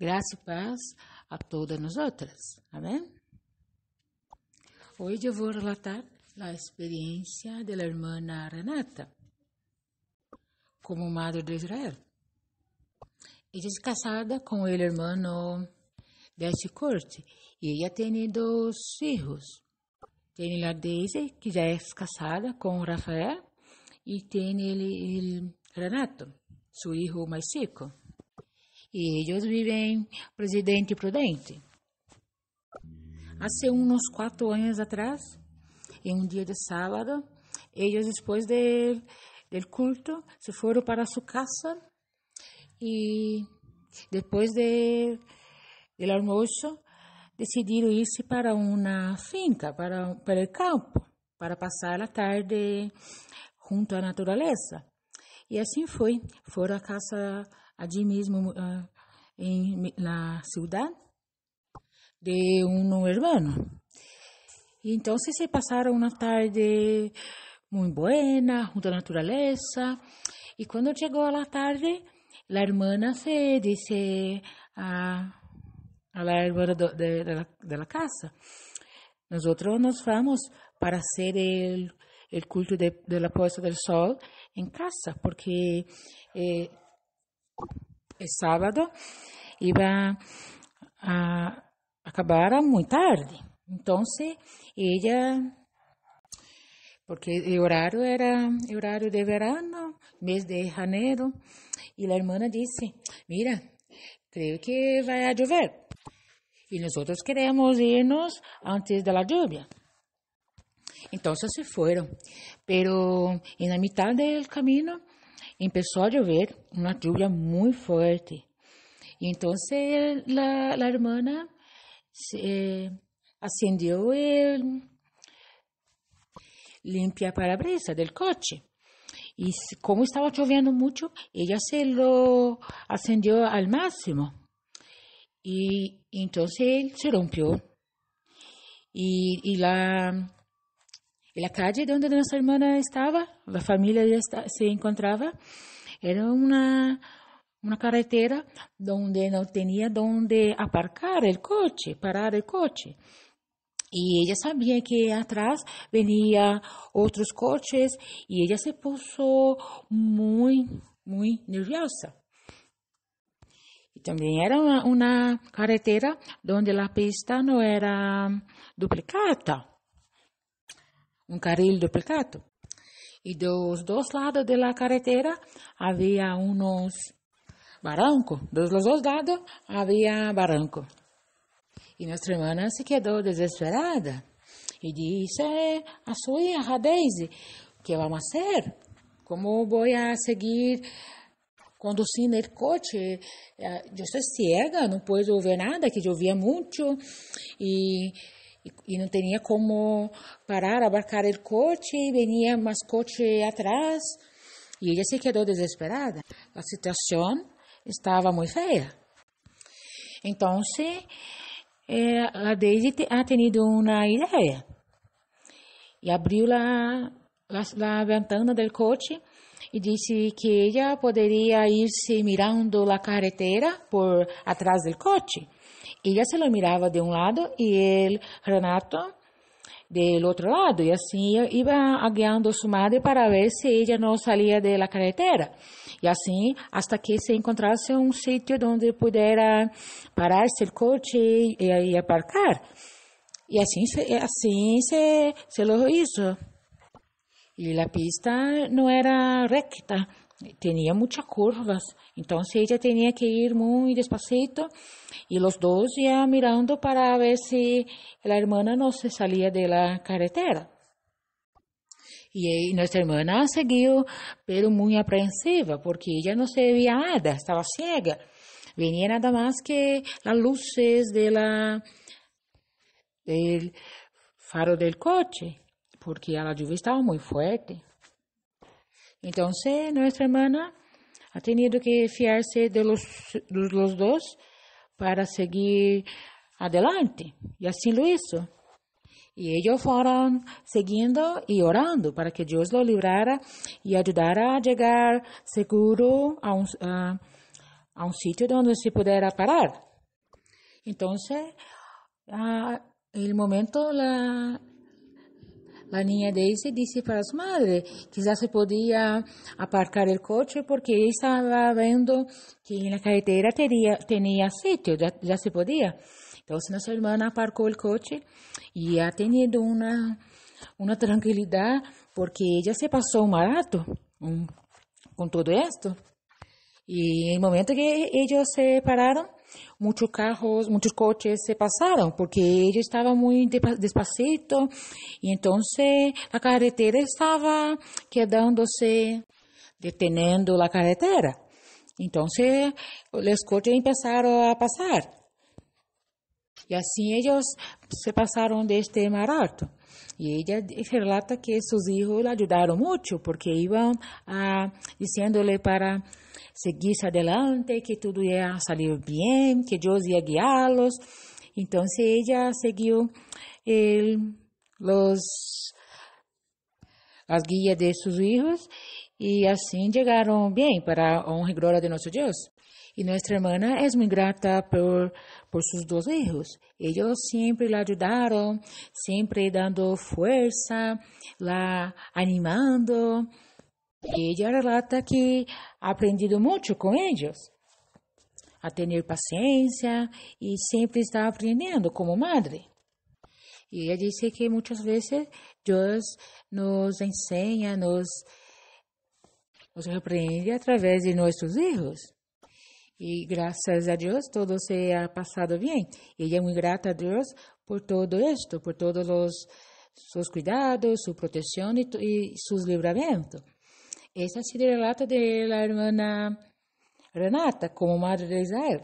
Graça e paz a todas nós outras. Amém? Tá Hoje eu vou relatar a experiência da irmã Renata como madre de Israel. Ela é casada com o irmão deste corte e ela tem dois filhos. Tem a Daisy, que já é casada com o Rafael, e tem ele, ele Renato, seu filho mais seco e eles vivem Presidente Prudente. Hace uns quatro anos atrás, em um dia de sábado, eles depois de, do culto se foram para sua casa e depois de, do almoço decidiram ir para uma finca, para, para o campo, para passar a tarde junto à natureza. E assim foi. Foram à casa allí mismo uh, en la ciudad de un hermano. Y entonces se pasaron una tarde muy buena, junto a la naturaleza. Y cuando llegó a la tarde, la hermana se dice a, a la hermana de, de, de, la, de, la, casa, nosotros nos vamos para hacer el, el culto de, la puesta del sol en casa, porque eh, El sábado iba a acabar muy tarde. Entonces, ella, porque el horario era horario de verano, mes de janeiro, y la hermana dice, mira, creo que va a llover. Y nosotros queremos irnos antes de la lluvia. Entonces se fueron. Pero en la mitad del camino empezó a llover, una lluvia muy fuerte. Y entonces la, hermana se eh, ascendió el limpia parabrisas del coche. Y como estaba lloviendo mucho, ella se lo ascendió al máximo. Y entonces él se rompió. y la, y la calle donde nuestra hermana estaba, la familia se encontraba, era una, carretera donde no tenía donde aparcar el coche, parar el coche. Y ella sabía que atrás venía otros coches y ella se puso muy, muy nerviosa. Y también era una carretera donde la pista no era duplicada. um carril duplicado. E dos dois lados da carretera havia uns barrancos. Dos dois lados havia barranco. E nossa irmã se quedou desesperada e disse a sua hija Daisy, o que vamos fazer? Como vou seguir conduzindo o coche? Eu eh, sou cega, não posso ver nada, que chovia muito e e, não tinha como parar, abarcar o coche, e vinha mais coche atrás, e ela se quedou desesperada. A situação estava muito feia. Então, eh, a Daisy ha tenido uma ideia e abriu a, a, a ventana do coche e disse que ela poderia ir se mirando a carretera por atrás do coche Ella se lo miraba de un lado y el Renato del otro lado y así iba guiando a su madre para ver si ella no salía de la carretera y así hasta que se encontrase un sitio donde pudiera pararse el coche y, y aparcar y así se, así se, se lo hizo y la pista no era recta tenía muchas curvas, entonces ella tenía que ir muy despacito y los dos ya mirando para ver si la hermana no se salía de la carretera. Eh, y nuestra hermana siguió, pero muy aprensiva, porque ella no se veía nada, estaba ciega. Venía nada más que las luces de la, del faro del coche, porque la lluvia estaba muy fuerte. se nossa irmã ha tenido que fiar-se dos de los para seguir adelante. e assim lo hizo. e eles foram seguindo e orando para que Deus lo librara e ayudara a chegar seguro a um a, a un sitio se pudiera parar. Então, en ah, el momento la, La niña Daisy dice para su madre, quizás se podía aparcar el coche porque estaba viendo que en la carretera tenía, tenía sitio, ya, se podía. Entonces nuestra hermana aparcó el coche y ha tenido una, una tranquilidad porque ella se pasó un barato con todo esto. Y en el momento que ellos se pararon, muitos carros, muitos coches se passaram porque ele estava muito despacito e então a carretera quedando se detenendo a carretera. Então, os coches começaram a passar e assim eles se passaram de este mar alto. E ela relata que seus filhos ajudaram muito, porque iam a ah, dizendo-lhe para seguisse adelante, que tudo ia sair bem, que Deus ia guiá-los. Então, ela seguiu os as guias de seus filhos e assim chegaram bem para a honra e glória de nosso Deus. E nossa irmã é muito grata por, por seus dois filhos. Eles sempre lhe ajudaram, sempre dando força, lá animando. E ella relata que ha aprendido muito com eles, a ter paciência e sempre está aprendendo como madre. E ela disse que muitas vezes Deus nos ensina, nos, nos repreende através de nossos erros. E graças a Deus tudo se ha passado bem. Ela é muito grata a Deus por tudo isto, por todos os seus cuidados, sua proteção e, e seus livramentos. Essa se relata de la hermana Renata como madre de Israel.